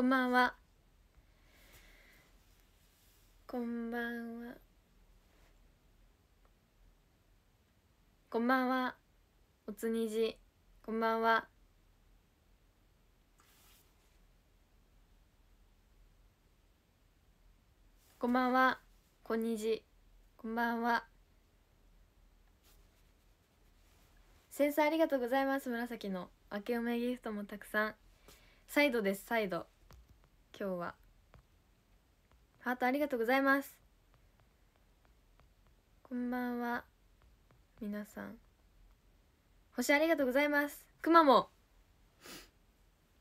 こんばんは。こんばんは。こんばんは。おつにじ。こんばんは。こんばんは。こんにじ。こんばんは。先生ありがとうございます。紫の明けおめギフトもたくさん。サイドです、サイド。今日はハートありがとうございますこんばんは皆さん星ありがとうございますくまも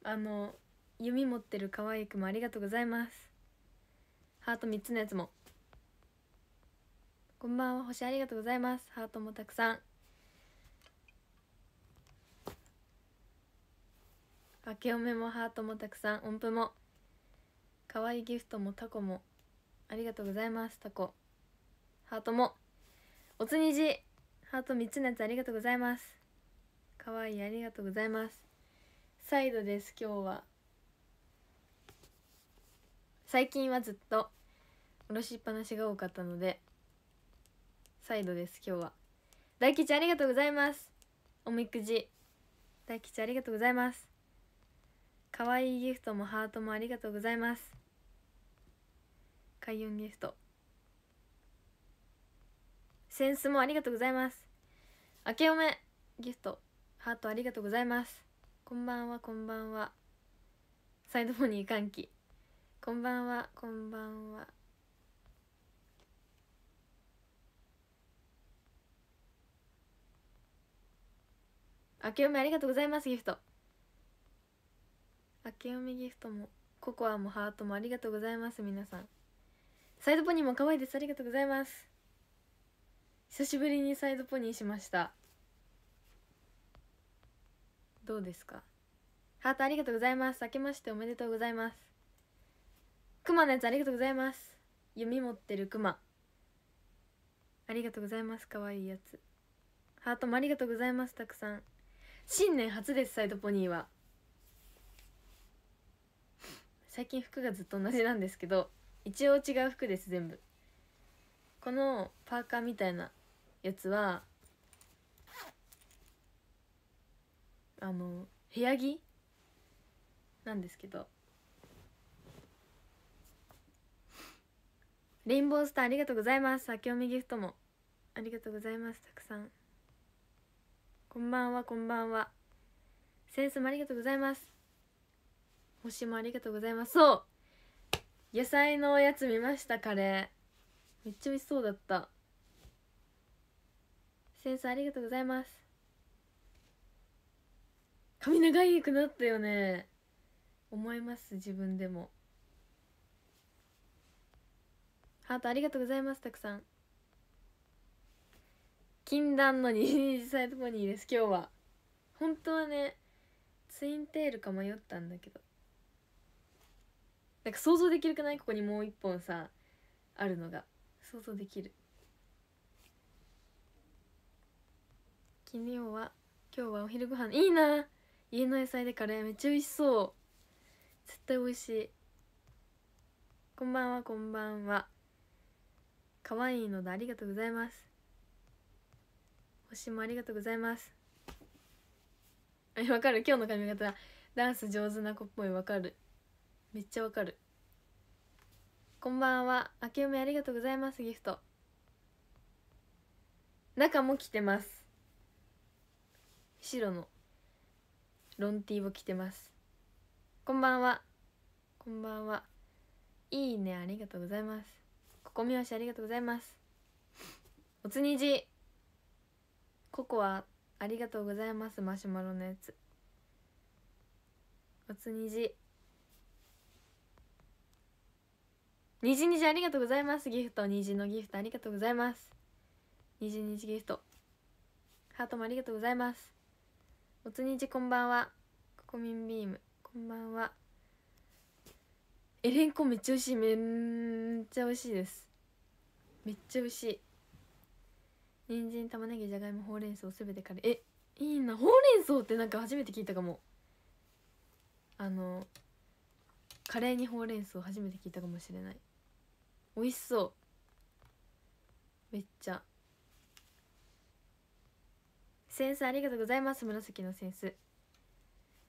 あの弓持ってる可愛いくもありがとうございますハート3つのやつもこんばんは星ありがとうございますハートもたくさんあけおめもハートもたくさん音符も可愛いギフトもタコもありがとうございますタコハートもおつにじハート3つのやつありがとうございます可愛いありがとうございますサイドです今日は最近はずっとおろしっぱなしが多かったのでサイドです今日は大吉ありがとうございますおみくじ大吉ありがとうございます可愛いギフトもハートもありがとうございます開運ゲストセンスもありがとうございます明けおめギフトハートありがとうございますこんばんはこんばんはサイドモニー歓喜こんばんはこんばんはあけおめありがとうございますギフトあけおめギフトもココアもハートもありがとうございます皆さんサイドポニーも可愛いですありがとうございます久しぶりにサイドポニーしましたどうですかハートありがとうございます明けましておめでとうございますクマのやつありがとうございます弓持ってるクマありがとうございます可愛いやつハートもありがとうございますたくさん新年初ですサイドポニーは最近服がずっと同じなんですけど一応違う服です全部このパーカーみたいなやつはあの部屋着なんですけどレインボースターありがとうございます先読みギフトもありがとうございますたくさんこんばんはこんばんはセンスもありがとうございます星もありがとうございますそう野菜のやつ見ましたカレーめっちゃ美味しそうだったセンスありがとうございます髪長いくなったよね思います自分でもハートありがとうございますたくさん禁断の 二次サイドポニーです今日は本当はねツインテールか迷ったんだけどなんか想像できるくないここにもう一本さあるのが想像できる昨日は今日はお昼ご飯いいな家の野菜でカレーめっちゃ美味しそう絶対美味しいこんばんはこんばんは可愛いのでありがとうございます星もありがとうございますわかる今日の髪型ダンス上手な子っぽいわかるめっちゃわかるこんばんは明けおめありがとうございますギフト中も着てます白のロンティーを着てますこんばんはこんばんはいいねありがとうございますここみよしありがとうございますおつにじココアありがとうございますマシュマロのやつおつにじにじにじありがとうございますギフトにじのギフトありがとうございますにじにじギフトハートもありがとうございますおつにじこんばんはココミンビームこんばんはえれんこめっちゃ美味しいめっちゃ美味しいですめっちゃ美味しい人参玉ねぎじゃがいもほうれん草すべてカレーえいいなほうれん草ってなんか初めて聞いたかもあのカレーにほうれん草初めて聞いたかもしれない美味しそうめっちゃセンスありがとうございます紫のセンス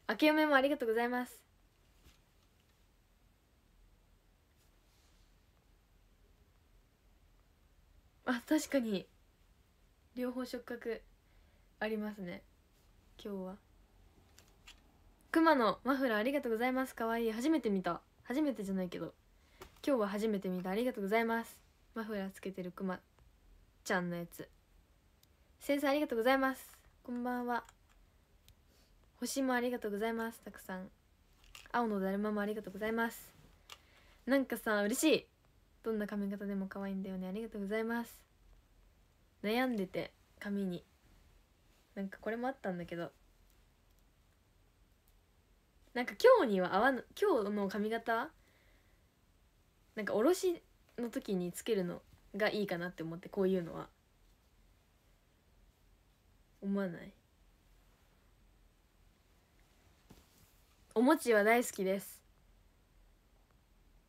明け嫁もありがとうございますあ確かに両方触覚ありますね今日は熊のマフラーありがとうございます可愛い初めて見た初めてじゃないけど今日は初めて見たありがとうございますマフラーつけてるくまちゃんのやつ先生ありがとうございますこんばんは星もありがとうございますたくさん青のだるまもありがとうございますなんかさ嬉しいどんな髪型でも可愛いんだよねありがとうございます悩んでて髪になんかこれもあったんだけどなんか今日には合わな今日の髪型なんかおろしの時につけるのがいいかなって思ってこういうのは思わないお餅は大好きです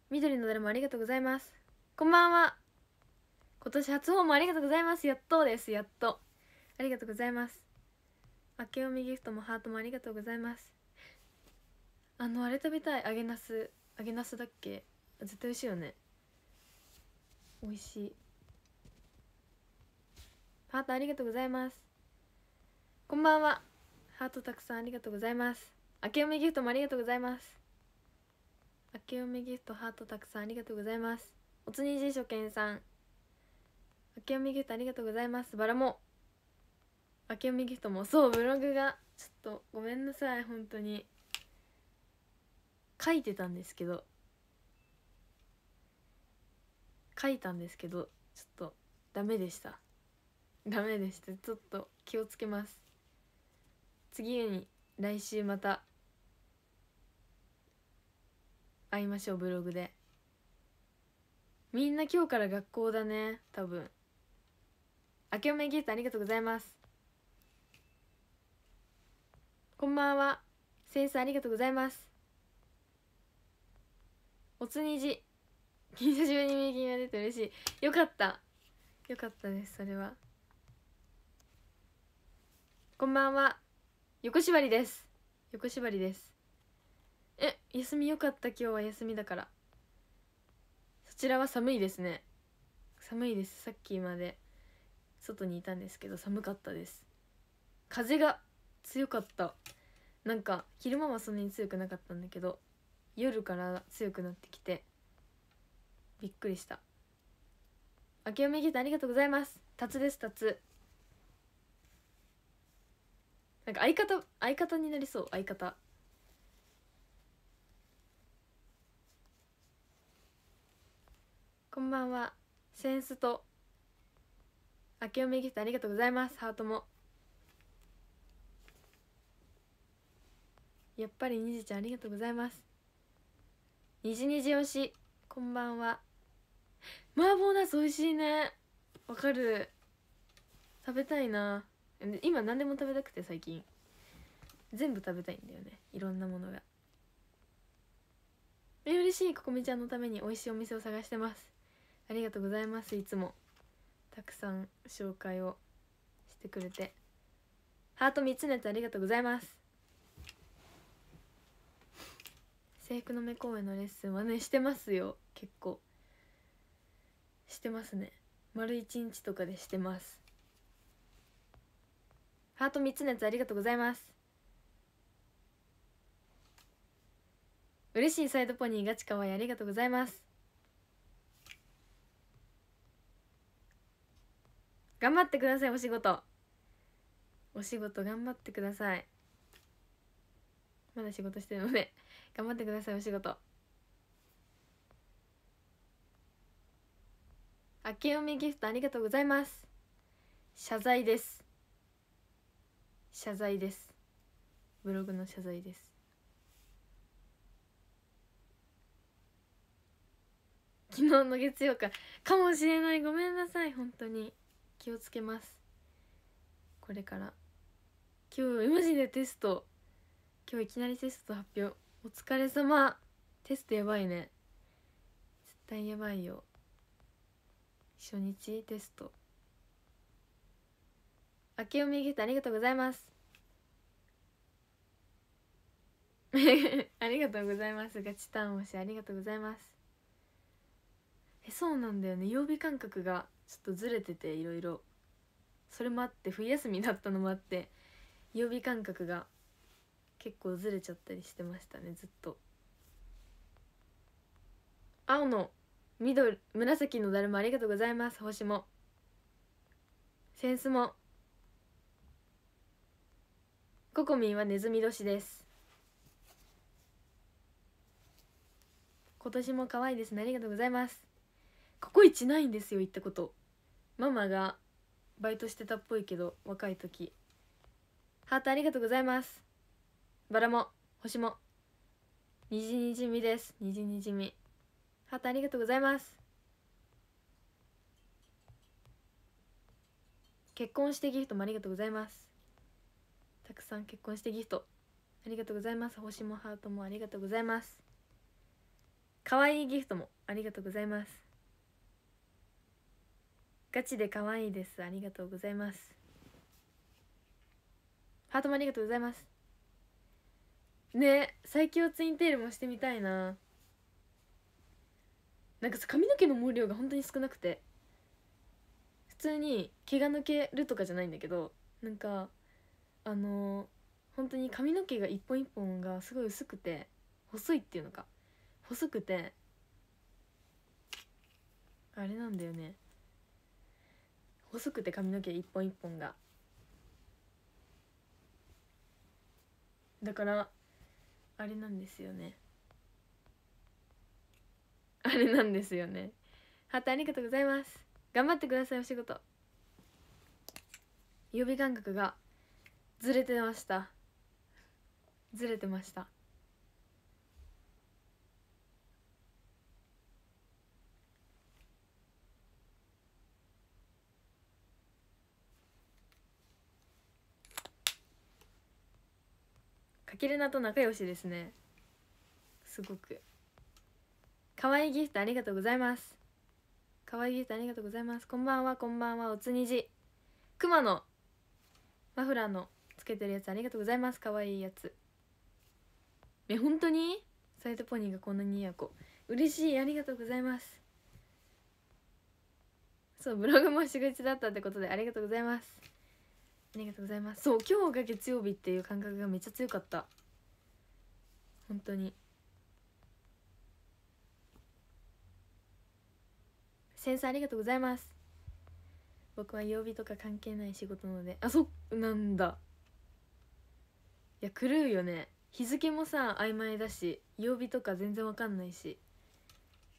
緑の誰もありがとうございますこんばんは今年初訪問ありがとうございますやっとですやっとありがとうございます明けおみギフトもハートもありがとうございますあのあれ食べたい揚げなす揚げなすだっけ絶対美味しいよね美味しいハートありがとうございますこんばんはハートたくさんありがとうございます明けおめギフトもありがとうございます明けおめギフトハートたくさんありがとうございますおつにじ初見さん明けおめギフトありがとうございますバラも明けおめギフトもそうブログがちょっとごめんなさい本当に書いてたんですけど書いたんですけどちょっとダメでしたダメでしたちょっと気をつけます次に来週また会いましょうブログでみんな今日から学校だね多分あけおめゲートありがとうございますこんばんは先生ありがとうございますおつにじ久しぶりに名言が出て嬉しいよかったよかったですそれはこんばんは横縛りです横縛りですえ休みよかった今日は休みだからそちらは寒いですね寒いですさっきまで外にいたんですけど寒かったです風が強かったなんか昼間はそんなに強くなかったんだけど夜から強くなってきてびっくりした明けおめありがとうございますタツですタツなんか相方相方になりそう相方こんばんはセンスと明けおめギフトありがとうございますハートもやっぱりにじちゃんありがとうございますにじにじ推しこんばんは麻婆茄子美味しいねわかる食べたいな今何でも食べたくて最近全部食べたいんだよねいろんなものがえ嬉しいここみちゃんのために美味しいお店を探してますありがとうございますいつもたくさん紹介をしてくれてハート3つのやつありがとうございます制服の目公演のレッスンはねしてますよ結構してますね丸一日とかでしてますハート3つのやつありがとうございます嬉しいサイドポニーガチかわいありがとうございます頑張ってくださいお仕事お仕事頑張ってくださいまだ仕事してるので頑張ってくださいお仕事明けおめギフトありがとうございます謝罪です謝罪ですブログの謝罪です昨日の月曜かかもしれないごめんなさい本当に気をつけますこれから今日マジでテスト今日いきなりテスト発表お疲れ様テストやばいね絶対やばいよ初日テスト明けおみゲットありがとうございます ありがとうございますガチタン推しありがとうございますえそうなんだよね曜日感覚がちょっとずれてていろいろそれもあって冬休みだったのもあって曜日感覚が結構ずれちゃったりしてましたねずっと青の緑紫のだるまありがとうございます星もセンスもココミンはネズミ年です今年も可愛いですねありがとうございますここ一ないんですよ行ったことママがバイトしてたっぽいけど若い時ハートありがとうございますバラも星もにじにじみですにじにじみハートありがとうございます結婚してギフトもありがとうございますたくさん結婚してギフトありがとうございます星もハートもありがとうございます可愛いギフトもありがとうございますガチで可愛いですありがとうございますハートもありがとうございますね最強ツインテールもしてみたいななんかさ髪の毛の毛量が本当に少なくて普通に毛が抜けるとかじゃないんだけどなんかあのー、本当に髪の毛が一本一本がすごい薄くて細いっていうのか細くてあれなんだよね細くて髪の毛一本一本がだからあれなんですよね あれなんですよねハートありがとうございます頑張ってくださいお仕事予備感覚がずれてましたずれてましたかきれなと仲良しですねすごく可愛いギフトありがとうございます可愛いギフトありがとうございますこんばんはこんばんはおつにじくまのマフラーのつけてるやつありがとうございます可愛いやつえ本当にサイトポニーがこんなにいいやこ嬉しいありがとうございますそうブログも仕口だったってことでありがとうございますありがとうございますそう今日が月曜日っていう感覚がめっちゃ強かった本当に先生ありがとうございます僕は曜日とか関係ない仕事なのであそっなんだいや狂うよね日付もさ曖昧だし曜日とか全然わかんないし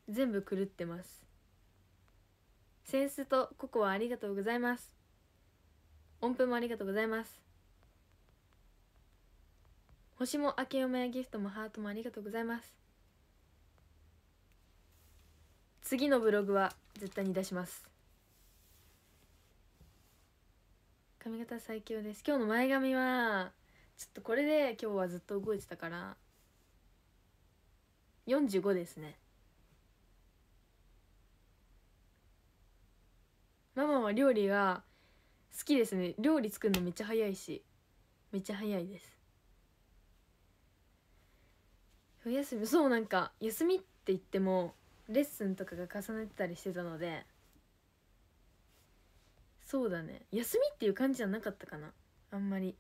全部狂ってますセンスとココアありがとうございます音符もありがとうございます星も明け嫁やギフトもハートもありがとうございます次のブログは絶対に出します髪型最強です今日の前髪はちょっとこれで今日はずっと動いてたから45ですねママは料理が好きですね料理作るのめっちゃ早いしめっちゃ早いですお休みそうなんか休みって言ってもレッスンとかが重ねてたりしてたのでそうだね休みっていう感じじゃなかったかなあんまり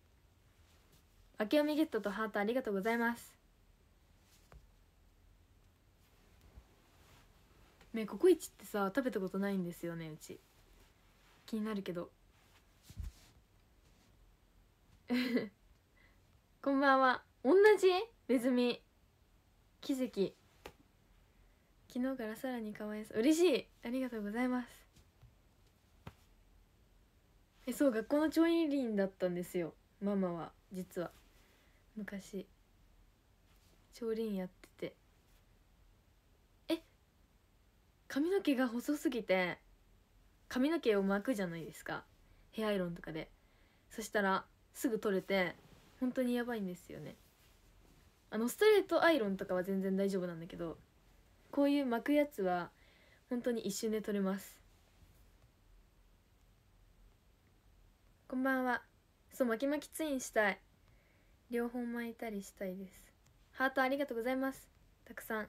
明けおみゲットとハートありがとうございますねココイチってさ食べたことないんですよねうち気になるけど こんばんは同じネズミ奇跡昨日からさらに可愛いそう嬉しいありがとうございますえそう学校の調理員だったんですよママは実は昔調理員やっててえ髪の毛が細すぎて髪の毛を巻くじゃないですかヘアアイロンとかでそしたらすぐ取れて本当にやばいんですよねあのストレートアイロンとかは全然大丈夫なんだけどこういう巻くやつは本当に一瞬で取れますこんばんはそう巻き巻きツインしたい両方巻いたりしたいですハートありがとうございますたくさん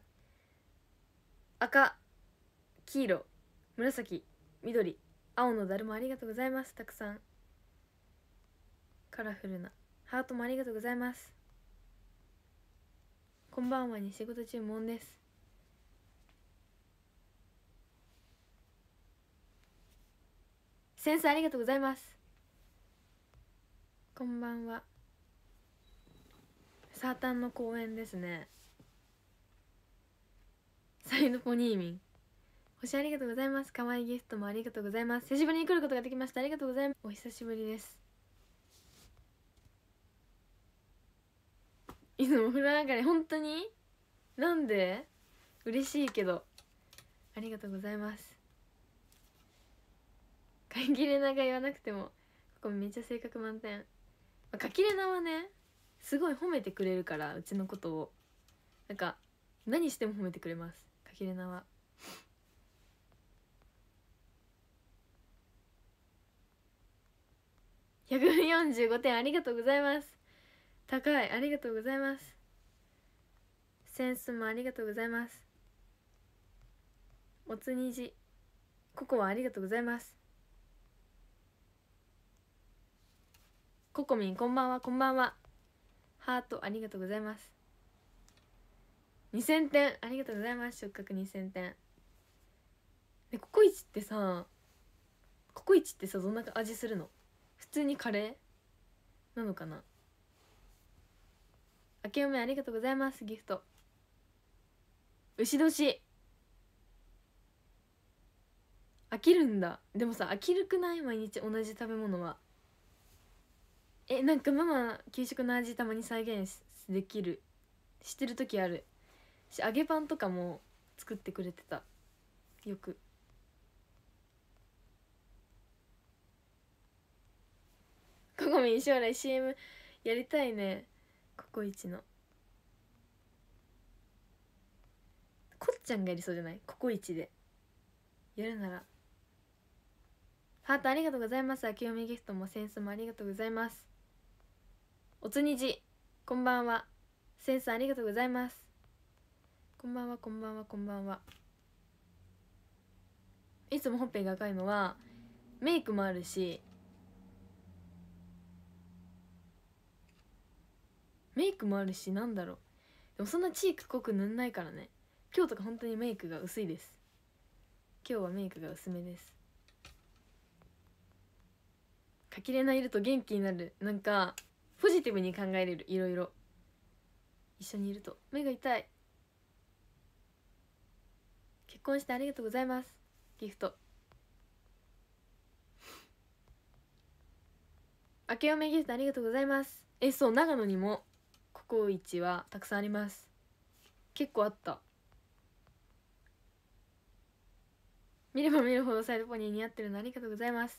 赤黄色紫緑青のだるまありがとうございますたくさんカラフルなハートもありがとうございますこんばんはに仕事中もんです先生ありがとうございますこんばんはサータンの公演ですねサイドポニーミン星ありがとうございます可愛いゲストもありがとうございます久しぶりに来ることができましたありがとうございますお久しぶりですいつもお風呂上がり本当になんで嬉しいけどありがとうございます書きれなが言わなくてもここめっちゃ性格満点、まあ、書きれなはねすごい褒めてくれるからうちのことをなんか何しても褒めてくれます書きれなは。145点ありがとうございます高いありがとうございますセンスもありがとうございますおつにじココはありがとうございますココミンこんばんはこんばんはハートありがとうございます2000点ありがとうございます触覚2000点でココイチってさココイチってさどんな味するの普通にカレーなのかな明けおめありがとうございますギフト牛年飽きるんだでもさ飽きるくない毎日同じ食べ物はえなんかママ給食の味たまに再現できるしてる時あるし揚げパンとかも作ってくれてたよくここみ将来 CM やりたいねココイチのこっちゃんがやりそうじゃないココイチでやるならハートありがとうございます。秋読みギフトもセンスもありがとうございます。おつにじこんばんはセンスありがとうございますこんばんはこんばんはこんばんはいつもほっぺが赤いのはメイクもあるしメイクもあるしなんだろうでもそんなチーク濃く塗んないからね今日とか本当にメイクが薄いです今日はメイクが薄めですかきれないると元気になるなんかポジティブに考えれるいろいろ一緒にいると目が痛い結婚してありがとうございますギフト明けおめギフトありがとうございますえそう長野にもココイチはたくさんあります結構あった見れば見るほどサイドポニー似合ってるのありがとうございます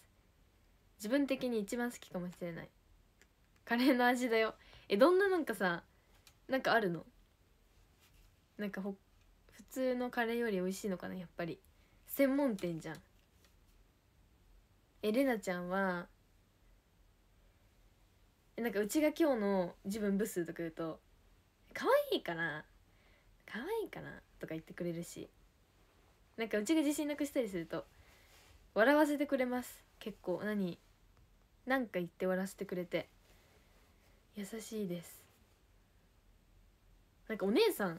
自分的に一番好きかもしれないカレーの味だよえどんななんかさなんかあるのなんかほ普通のカレーより美味しいのかなやっぱり専門店じゃんえれなちゃんはなんかうちが今日の自分部数とか言うと「可愛いかな可愛いかな?」とか言ってくれるしなんかうちが自信なくしたりすると笑わせてくれます結構何なんか言って笑わせてくれて優しいですなんかお姉さんっ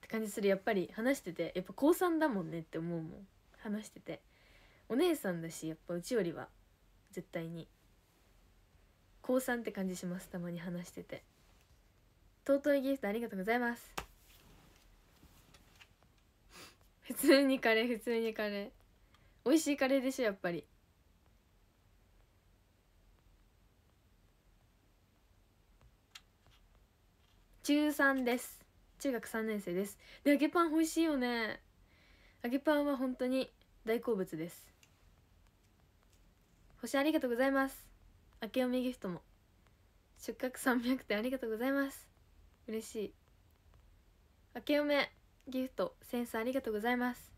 て感じするやっぱり話しててやっぱ高3だもんねって思うもん話しててお姉さんだしやっぱうちよりは絶対に高3って感じしますたまに話してて尊いギフトありがとうございます普通にカレー普通にカレー美味しいカレーでしょやっぱり中3です中学3年生ですで揚げパン美味しいよね揚げパンは本当に大好物です星ありがとうございます明けおめギフトも触覚300点ありがとうございます嬉しい明けおめギフトセンスありがとうございます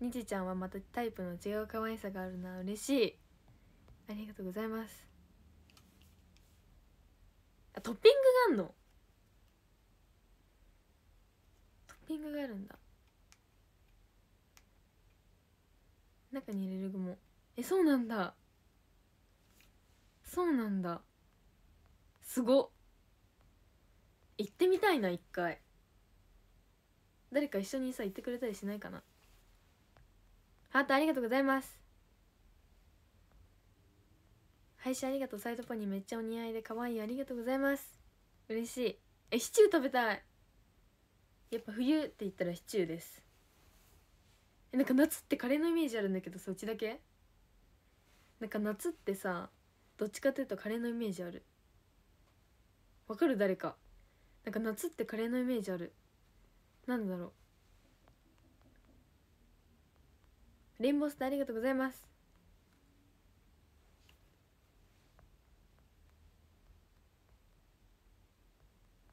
にじちゃんはまたタイプの違う可愛さがあるな嬉しいありがとうございますトッピングがあるのトッピングがあるんだ中に入れる具もえそうなんだそうなんだすご行ってみたいな一回誰か一緒にさ行ってくれたりしないかなハートありがとうございます配信ありがとうサイドポニーめっちゃお似合いで可愛いありがとうございます嬉しいえシチュー食べたいやっぱ冬って言ったらシチューですえなんか夏ってカレーのイメージあるんだけどそっちだけなんか夏ってさどっちかっていうとカレーのイメージあるわかる誰かなんか夏ってカレーのイメージあるなんだろうレインボースターありがとうございます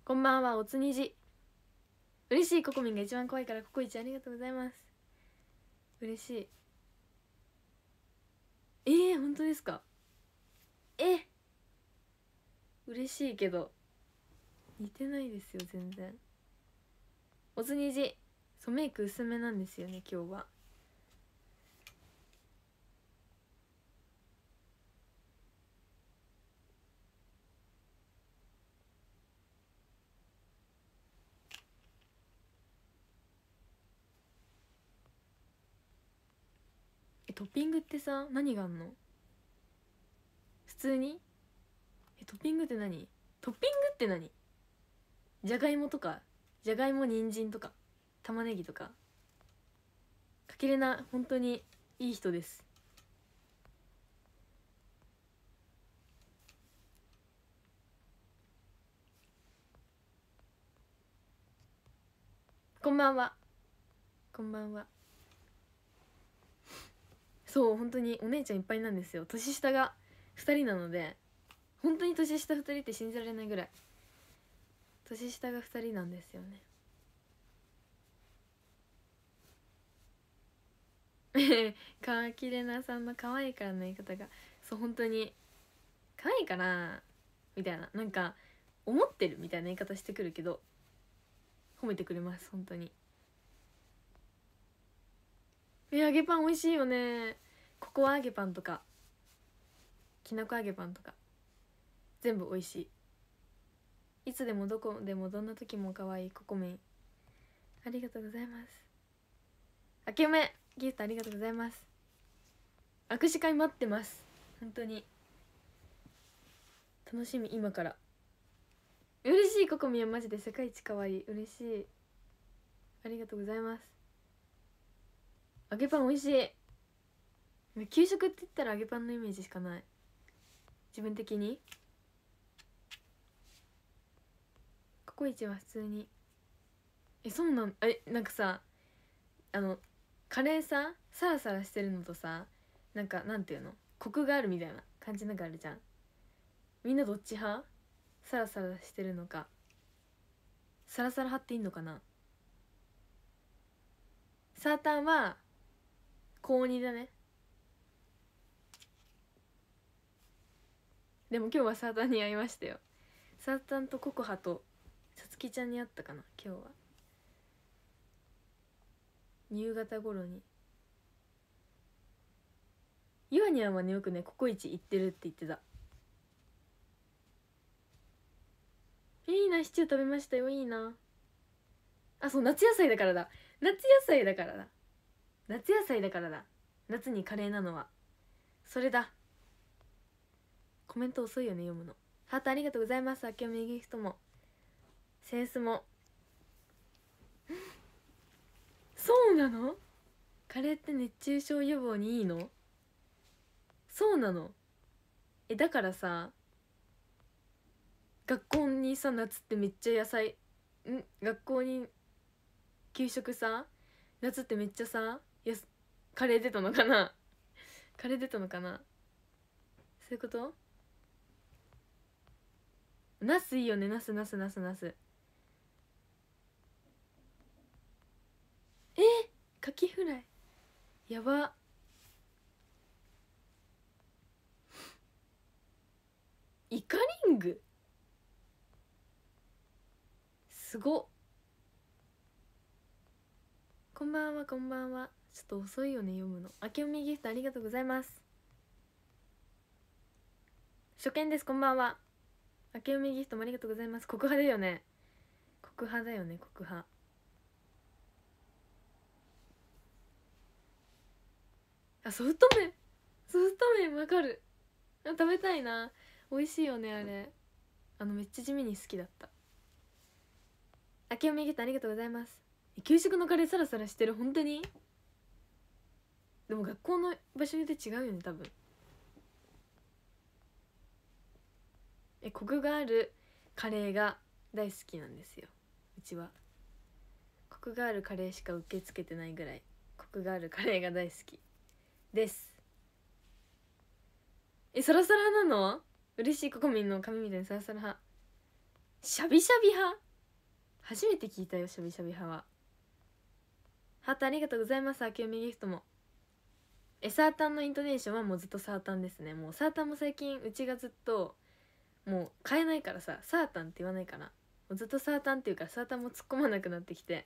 こんばんはおつにじ嬉しいココミンが一番怖いからココイチありがとうございます嬉しいえー、本当ですかえ嬉しいけど似てないですよ全然おつにじそうメイク薄めなんですよね今日はトッピングってさ何があんの普通にえトッピングって何トッピングって何じゃがいもとかじゃがいも人参とか玉ねぎとかかけれな本当にいい人ですこんばんはこんばんはそう本当にお姉ちゃんいっぱいなんですよ年下が2人なので本当に年下2人って信じられないぐらい年下が2人なんですよねかきれなさんの可愛いからの言い方がそう本当に可愛いからみたいななんか思ってるみたいな言い方してくるけど褒めてくれます本当にえ揚げパン美味しいよねココア揚げパンとかきなこ揚げパンとか全部美味しいいつでもどこでもどんな時も可愛いココメンありがとうございますあけめギフトありがとうございます握手会待ってます本当に楽しみ今から嬉しいココミはマジで世界一可愛い嬉しいありがとうございます揚げパン美味しい給食って言ったら揚げパンのイメージしかない自分的にココイチは普通にえそうなんえなんかさあのカレーさサラサラしてるのとさなんかなんていうのコクがあるみたいな感じなんかあるじゃんみんなどっち派サラサラしてるのかサラサラ派っていいのかなサータンは高2だねでも今日はサータンに会いましたよサータンとココハとさつきちゃんに会ったかな今日は夕方頃にイワにゃはねよくねココイチ行ってるって言ってたいいなシチュー食べましたよいいなあそう夏野菜だからだ夏野菜だからだ夏野菜だからだ夏にカレーなのはそれだコメント遅いよね読むのハートありがとうございます秋読みギフトもセンスもそうなのカレーって熱中症予防にいいのそうなのえだからさ学校にさ夏ってめっちゃ野菜ん学校に給食さ夏ってめっちゃさやカレー出たのかなカレー出たのかなそういうことナスいいよねナスナスナスナスえカキフライやばイカリングすごこんばんはこんばんはちょっと遅いよね読むのあけおみギフトありがとうございます初見ですこんばんは明けおめギフトもありがとうございます告破だよね告破だよね告破あソフト麺ソフト麺わかるあ食べたいな美味しいよねあれあのめっちゃ地味に好きだった明けおめギフトありがとうございます給食のカレーサラサラしてる本当にでも学校の場所によって違うよね多分えコクがあるカレーが大好きなんですようちはコクがあるカレーしか受け付けてないぐらいコクがあるカレーが大好きですえサラサラ派なの嬉しいココミンの髪みたいにサラサラ派しゃびしゃび派初めて聞いたよしゃびしゃび派はハートありがとうございますあけおめギフトもえサータンのイントネーションはもうずっとサータンですねもうサータンも最近うちがずっともう買えないからさサータンって言わないかなずっとサータンっていうからサータンも突っ込まなくなってきて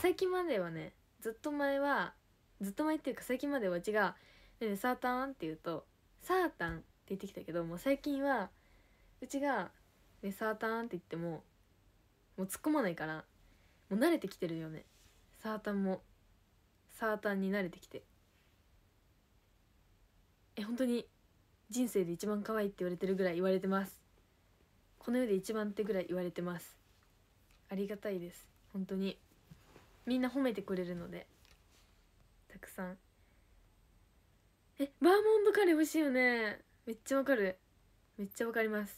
最近まではねずっと前はずっと前っていうか最近までは違う、ね、サータンって言うとサータンって言ってきたけどもう最近はうちが、ね、サータンって言ってももう突っ込まないからもう慣れてきてるよねサータンもサータンに慣れてきてえ本当に人生で一番可愛いって言われてるぐらい言われてますこの世で一番ってぐらい言われてますありがたいです本当にみんな褒めてくれるのでたくさんえバーモンドカレー美味しいよねめっちゃわかるめっちゃわかります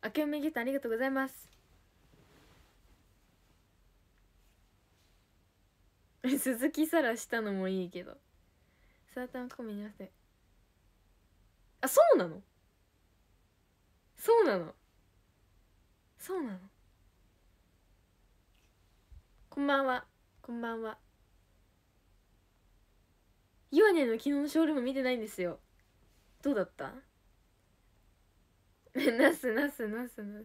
あけおめギフトありがとうございますえ鈴木さらしたのもいいけどサータンコミになってあそうなのそうなのそうなのこんばんはこんばんは岩根の昨日のショールーム見てないんですよどうだったなすなすなすなす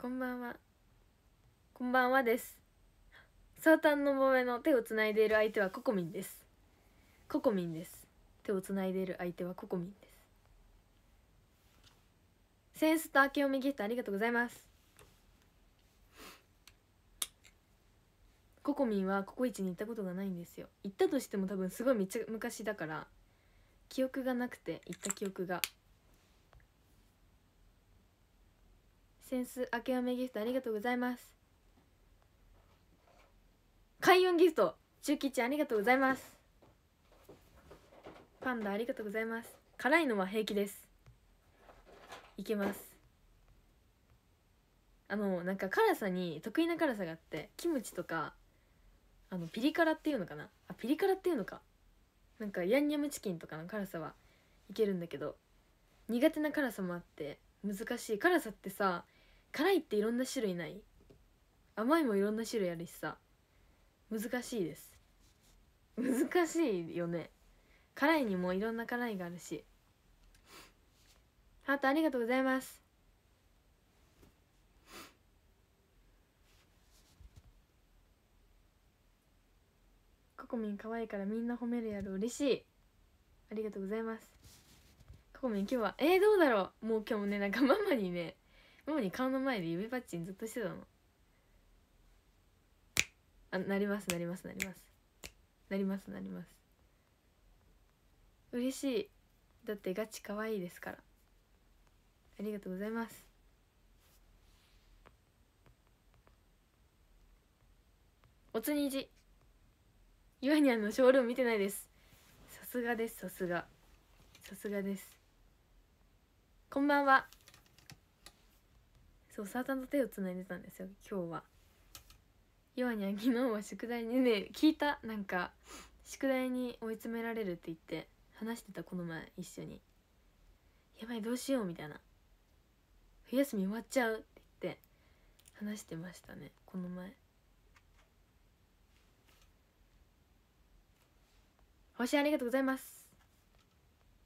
こんばんはこんばんはですサータンのボメの手をつないでいる相手はココミンですココミンです手をつないでいる相手はココミンですセンスと明けおめギフトありがとうございますココミンはココイチに行ったことがないんですよ行ったとしても多分すごいめっちゃ昔だから記憶がなくて行った記憶がセンス明けおめギフトありがとうございます開運ギフト中吉ありがとうございますパンダありがとうございます辛いのは平気ですいけますあのなんか辛さに得意な辛さがあってキムチとかあのピリ辛っていうのかなあピリ辛っていうのかなんかヤンニョムチキンとかの辛さはいけるんだけど苦手な辛さもあって難しい辛さってさ辛いっていろんな種類ない甘いもいろんな種類あるしさ難しいです難しいよね辛いにもいろんな辛いがあるしハートありがとうございますココミン可愛いからみんな褒めるやろ嬉しいありがとうございますココミン今日はえー、どうだろうもう今日もねなんかママにねママに顔の前で指パッチンずっとしてたのあなりますなりますなりますなりますなります嬉しいだってガチ可愛いですからありがとうございますおつにじゆわにゃんのショールーム見てないですさすがですさすがさすがですこんばんはそうサータンと手をつないでたんですよ今日はゆわにゃん昨日は宿題にね聞いたなんか宿題に追い詰められるって言って話してたこの前一緒にやばいどうしようみたいな冬休み終わっちゃうって言って話してましたねこの前星ありがとうございます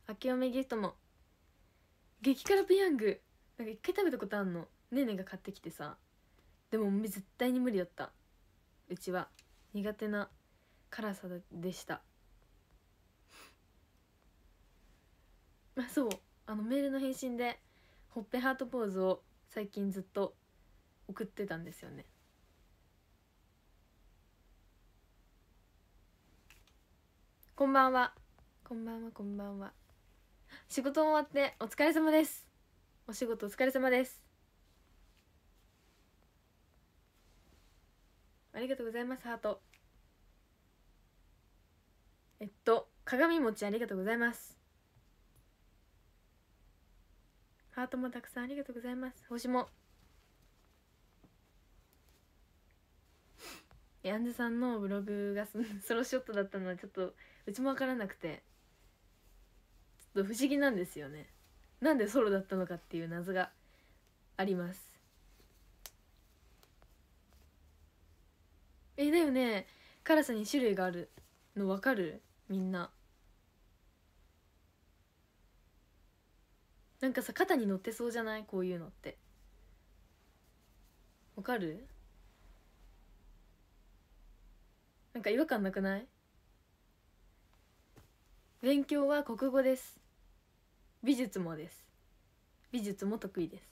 明けおめギフトも激辛ペヤングなんか一回食べたことあんのねねが買ってきてさでも絶対に無理だったうちは苦手な辛さでしたあそうあのメールの返信でほっぺハートポーズを最近ずっと送ってたんですよねこんばんはこんばんはこんばんは仕事終わってお疲れ様ですお仕事お疲れ様ですありがとうございますハートえっと鏡餅ありがとうございますハートもたくさんありがとうございます星もヤンズさんのブログが ソロショットだったのはちょっとうちも分からなくてちょっと不思議なんですよねなんでソロだったのかっていう謎がありますえだよね辛さに種類があるの分かるみんななんかさ肩に乗ってそうじゃないこういうのってわかるなんか違和感なくない勉強は国語です美術もです美術も得意です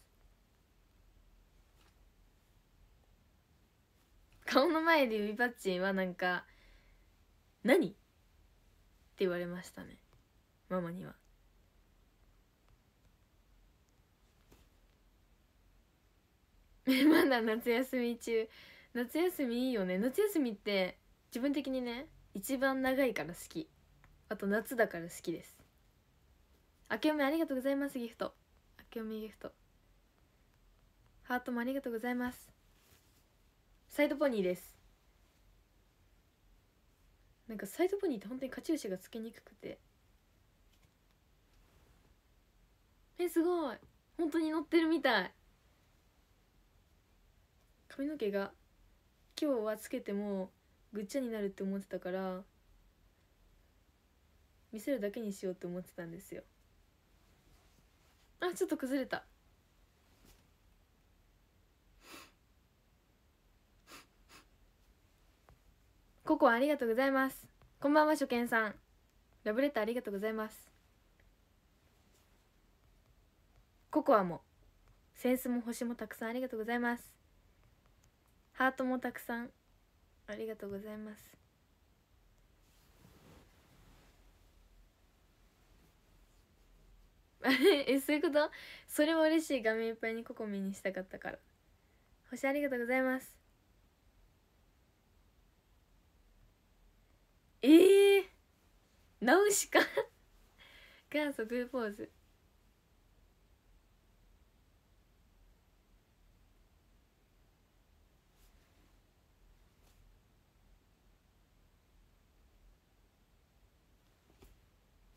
顔の前で指パッチンはなんか「何?」って言われましたねママには まだ夏休み中夏休みいいよね夏休みって自分的にね一番長いから好きあと夏だから好きですあけおめありがとうございますギフトあけおめギフトハートもありがとうございますサイドポニーですなんかサイドポニーって本当にカチューシャがつけにくくてえすごい本当に乗ってるみたい髪の毛が今日はつけてもぐっちゃになるって思ってたから見せるだけにしようって思ってたんですよあちょっと崩れたココありがとうございますこんばんは初見さんラブレターありがとうございますココアもセンスも星もたくさんありがとうございますハートもたくさんありがとうございます ええそういうことそれは嬉しい画面いっぱいにココミにしたかったから星ありがとうございますえー、ナウシカ元祖 グーポーズ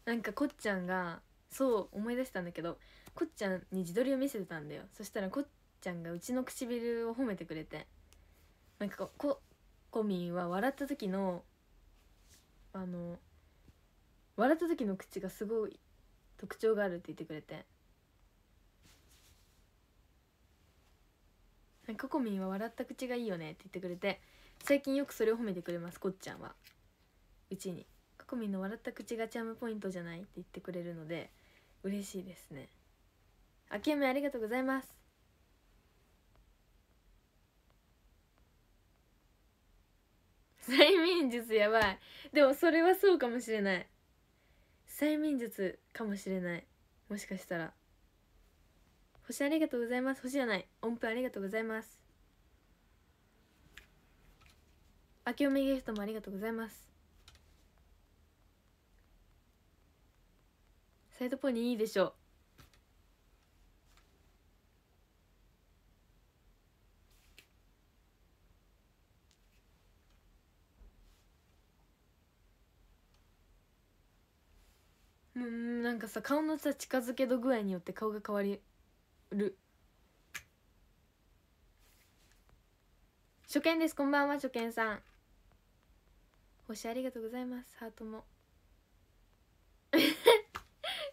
なんかこっちゃんがそう思い出したんだけどこっちゃんに自撮りを見せてたんだよそしたらこっちゃんがうちの唇を褒めてくれてなんかここみんは笑った時のあの笑った時の口がすごい特徴があるって言ってくれて「んかこみは笑った口がいいよね」って言ってくれて最近よくそれを褒めてくれますこっちゃんはうちに。コミンの笑った口がチャームポイントじゃないって言ってくれるので嬉しいですねあけめありがとうございます催眠術やばいでもそれはそうかもしれない催眠術かもしれないもしかしたら星ありがとうございます星じゃない音符ありがとうございますあけおめギフトもありがとうございますサイドポニーいいでしょうんなんかさ顔のさ近づけ度具合によって顔が変わる初見ですこんばんは初見さん星ありがとうございますハートも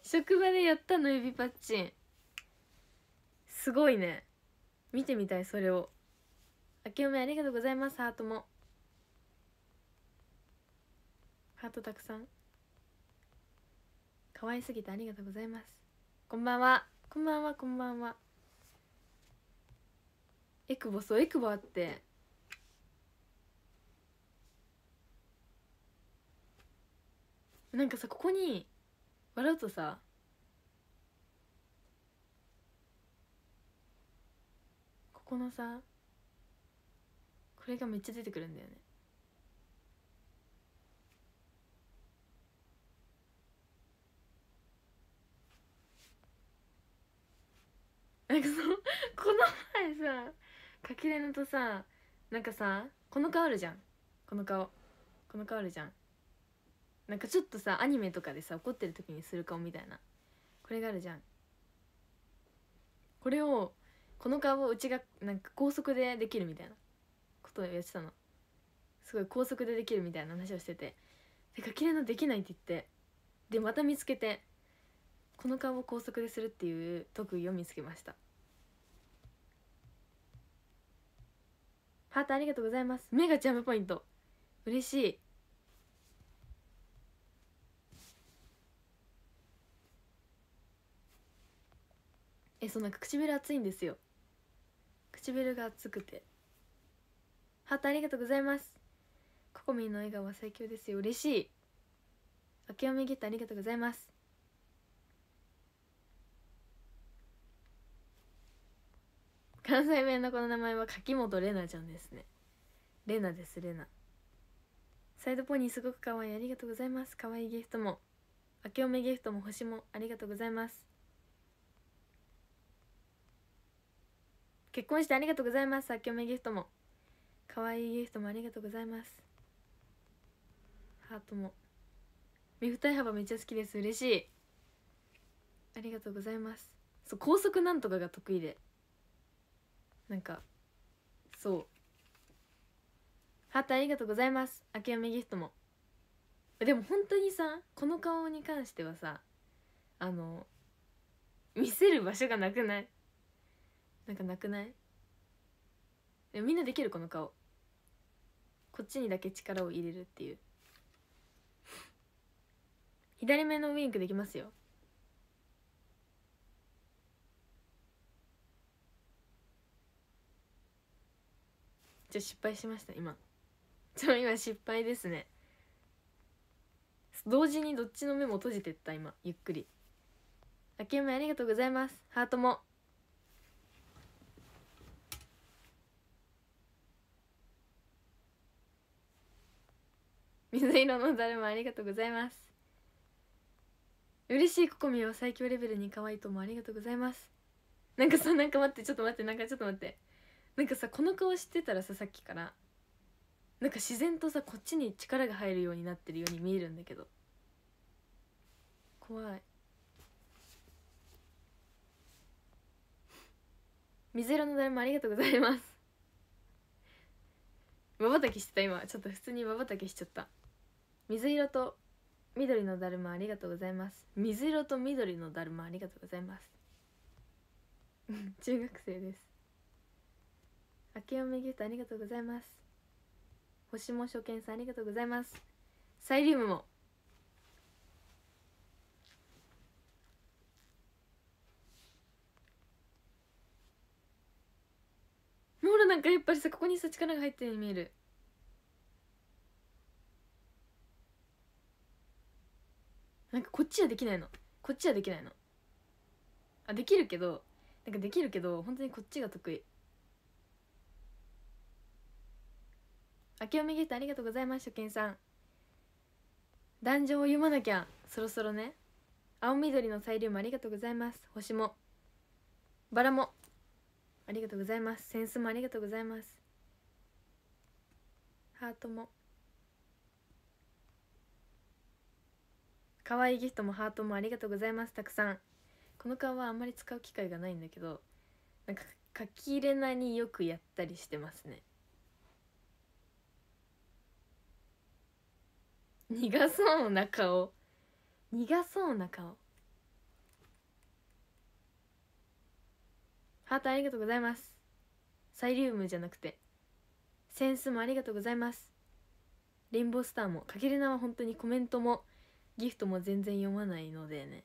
職場でやったの指パッチンすごいね見てみたいそれを明けおめありがとうございますハートもハートたくさん可愛すぎてありがとうございますこんばんはこんばんはこんばんはエクボそうエクボあってなんかさここに笑うとさここのさこれがめっちゃ出てくるんだよねなんかそのこの前さかけれのとさなんかさこの顔あるじゃんこの顔この顔あるじゃんなんかちょっとさアニメとかでさ怒ってる時にする顔みたいなこれがあるじゃんこれをこの顔をうちがなんか高速でできるみたいなことをやってたのすごい高速でできるみたいな話をしててでかきるのできないって言ってでまた見つけてこの顔を高速でするっていう特技を見つけましたハートありがとうございます目がジャムポイント嬉しいえそうなんか唇熱いんですよ唇が熱くてハートありがとうございますココミンの笑顔は最強ですよ嬉しい明けおめゲットありがとうございます関西弁のこの名前は柿本玲奈ちゃんですね玲奈です玲奈サイドポニーすごく可愛いありがとうございますかわいいギフトも明けおめギフトも星もありがとうございます結婚してありがとうございますあきおめギフトも可愛いギフトもありがとうございますハートも身二重幅めっちゃ好きです嬉しいありがとうございますそう高速なんとかが得意でなんかそうハートありがとうございますあきおめギフトもでも本当にさこの顔に関してはさあの見せる場所がなくないなんかなくないみんなできるこの顔こっちにだけ力を入れるっていう左目のウインクできますよじゃ失敗しました今ちょ今失敗ですね同時にどっちの目も閉じてった今ゆっくりあけめありがとうございますハートも水色のだるまありがとうございます嬉しいココミは最強レベルに可愛いともありがとうございますなんかさなんか待ってちょっと待ってなんかちょっと待ってなんかさこの顔知ってたらささっきからなんか自然とさこっちに力が入るようになってるように見えるんだけど怖い水色のだるまありがとうございますまばたきしてた今ちょっと普通にまばたきしちゃった水色と緑のだるまありがとうございます水色と緑のだるまありがとうございます 中学生です明けおめギフトありがとうございます星も初見さんありがとうございますサイリウムもほらなんかやっぱりさここにさ力が入ってるように見えるなんかこっちはできないのこっちはできないのあできるけどなんかできるけど本当にこっちが得意明けおめぎフトありがとうございまし初けんさん壇上を読まなきゃそろそろね青緑の材料もありがとうございます星もバラもありがとうございますセンスもありがとうございますハートも可愛いギフトもハートもありがとうございますたくさんこの顔はあんまり使う機会がないんだけどなんか書き入れなによくやったりしてますね苦そうな顔苦そうな顔ハートありがとうございますサイリウムじゃなくてセンスもありがとうございますレインボースターもかけれなは本当にコメントもギフトも全然読まないのでね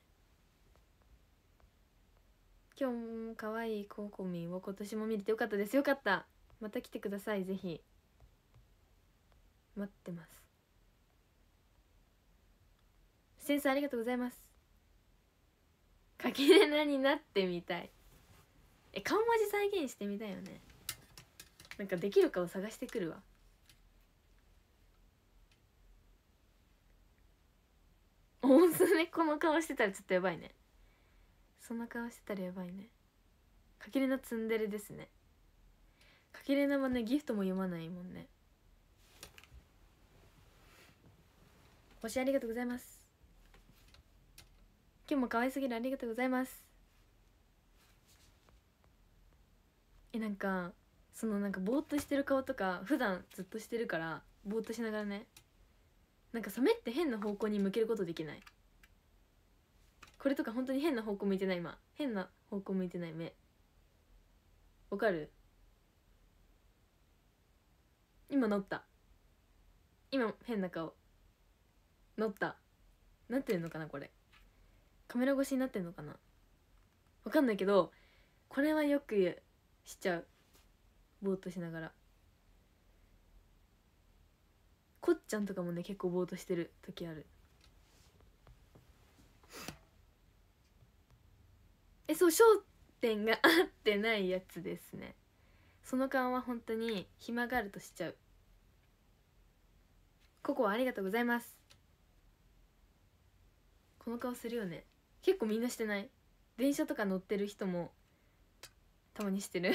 今日も可愛いココミンを今年も見れてよかったですよかったまた来てくださいぜひ待ってます先生ありがとうございますかけれなになってみたいえ顔文字再現してみたいよねなんかできるかを探してくるわこの顔してたらちょっとやばいねそんな顔してたらやばいねかけれなツンデレですねかけれなはねギフトも読まないもんね星ありがとうございます今日も可愛すぎるありがとうございますえなんかそのなんかぼーっとしてる顔とか普段ずっとしてるからぼーっとしながらねなんかサメって変な方向に向けることできないこれとか本当に変な方向向いてない今変な方向向いてない目わかる今乗った今変な顔乗ったなってるのかなこれカメラ越しになってんのかなわかんないけどこれはよくしちゃうぼーっとしながらこっちゃんとかもね結構ぼーっとしてる時あるえそう焦点が合ってないやつですねその間は本当に暇があるとしちゃうココありがとうございますこの顔するよね結構みんなしてない電車とか乗ってる人もたまにしてる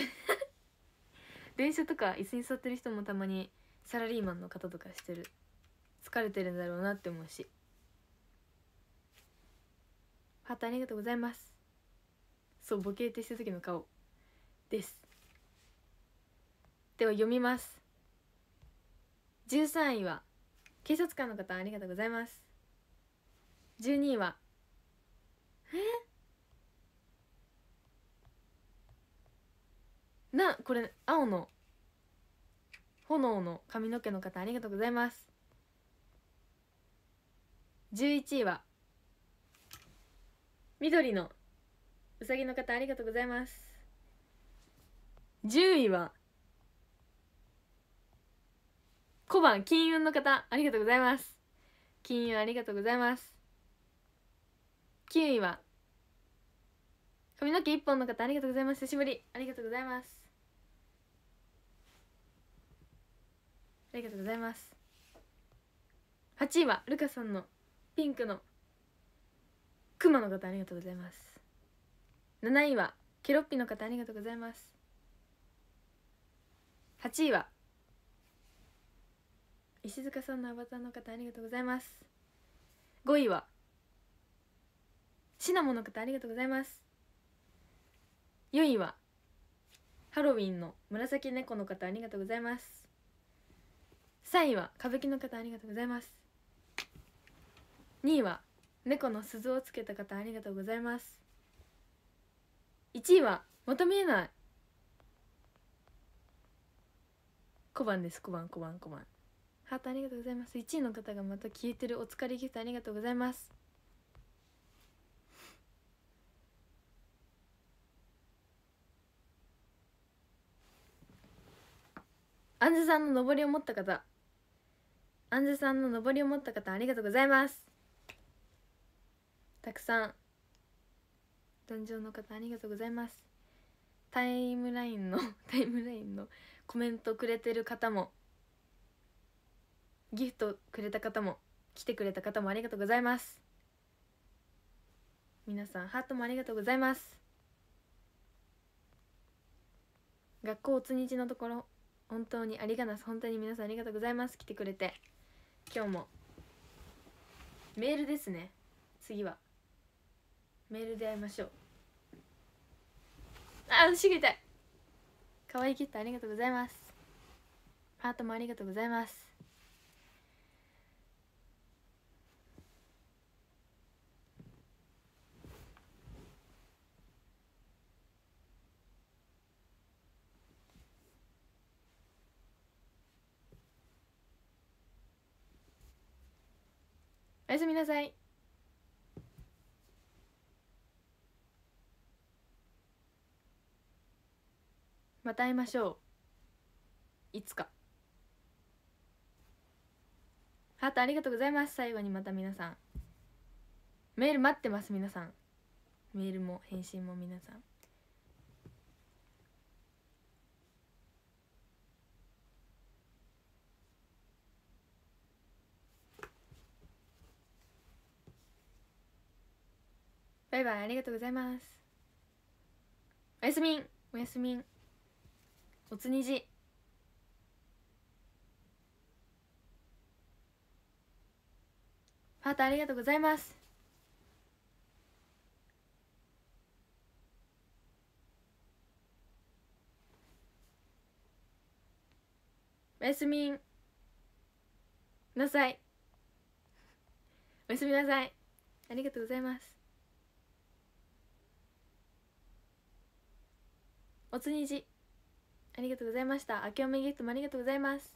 電車とか椅子に座ってる人もたまにサラリーマンの方とかしてる疲れてるんだろうなって思うしハートありがとうございますそうボケーってした時の顔ですでは読みます13位は警察官の方ありがとうございます12位はえなこれ青の炎の髪の毛の方ありがとうございます11位は緑のうさぎの方ありがとうございます10位は小判金運の方ありがとうございます金運ありがとうございます9位は髪の毛1本の方ありがとうございます久しぶりありがとうございますありがとうございます8位はルカさんのピンクのクマの方ありがとうございます7位はケロッピの方ありがとうございます8位は石塚さんのアバターの方ありがとうございます5位はシナモの方ありがとうございます4位はハロウィンの紫猫の方ありがとうございます3位は歌舞伎の方ありがとうございます2位は猫の鈴をつけた方ありがとうございます1位は求めない小判です小判小判小判ハートありがとうございます1位の方がまた消えてるお疲れギフトありがとうございますアンズさんの上りを持った方アンズさんの上りを持った方ありがとうございますたくさん壇上の方ありがとうございますタイムラインの タイムラインのコメントくれてる方もギフトくれた方も来てくれた方もありがとうございます皆さんハートもありがとうございます学校おつにちのところ本当にありがなす本当に皆さんありがとうございます来てくれて今日もメールですね次はメールで会いましょうあ私りたい可愛いキットありがとうございますハートもありがとうございますおやすみなさいまた会いましょういつかハートありがとうございます最後にまた皆さんメール待ってます皆さんメールも返信も皆さんバイバイありがとうございますおやすみおやすみおつにじパートありがとうございますおやすみなさいおやすみなさいありがとうございますおつにじありがとうございました明けおめギフトもありがとうございます